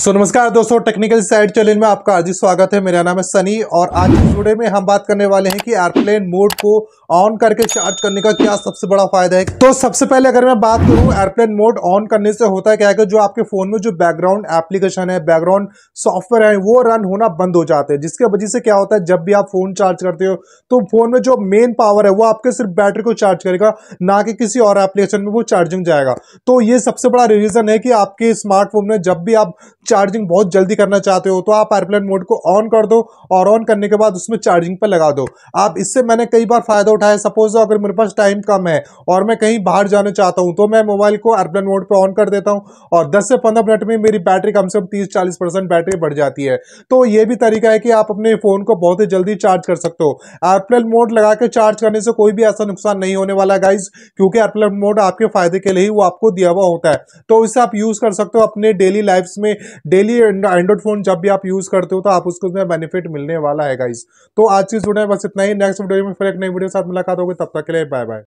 सो नमस्कार दोस्तों technical side challenge में आपका हार्दिक स्वागत है मेरा नाम है सनी और आज इस वीडियो में हम बात करने वाले हैं कि एयरप्लेन मोड को ऑन करके चार्ज करने का क्या सबसे बड़ा फायदा है तो सबसे पहले अगर मैं बात करूं एयरप्लेन मोड ऑन करने से होता है क्या है कि जो आपके फोन में जो बैकग्राउंड एप्लीकेशन है बैकग्राउंड सॉफ्टवेयर है वो रन होना बंद हो जाते हैं जिसके वजह से क्या होता है जब भी आप फोन चार्ज करते हो तो फोन में जो मेन पावर है वो आपके सिर्फ बैटरी को चार्ज करेगा ना कि किसी और एप्लीकेशन में वो चार्जिंग जाएगा तो ये सबसे बड़ा रीजन है कि आपके स्मार्टफोन में जब भी आप चार्जिंग बहुत जल्दी करना चाहते हो तो आप एयरप्लेन मोड को ऑन कर दो और ऑन करने के बाद उसमें चार्जिंग पर लगा दो आप इससे मैंने कई बार फ़ायदा उठाया सपोज अगर मेरे पास टाइम कम है और मैं कहीं बाहर जाना चाहता हूँ तो मैं मोबाइल को एयरप्लेन मोड पर ऑन कर देता हूँ और दस से पंद्रह मिनट में मेरी बैटरी कम से कम तीस चालीस बैटरी बढ़ जाती है तो ये भी तरीका है कि आप अपने फ़ोन को बहुत ही जल्दी चार्ज कर सकते हो एयरप्लेन मोड लगा के चार्ज करने से कोई भी ऐसा नुकसान नहीं होने वाला गाइज क्योंकि एयरप्लेन मोड आपके फ़ायदे के लिए ही वो आपको दिया हुआ होता है तो इसे आप यूज़ कर सकते हो अपने डेली लाइफ में डेली एंड्रॉइड फोन जब भी आप यूज़ करते हो तो आप उसको उसमें बेनिफिट मिलने वाला है गाइज तो आज की वीडियो में बस इतना ही नेक्स्ट वीडियो में फिर एक नई वीडियो के साथ मुलाकात होगी तब तक के लिए बाय बाय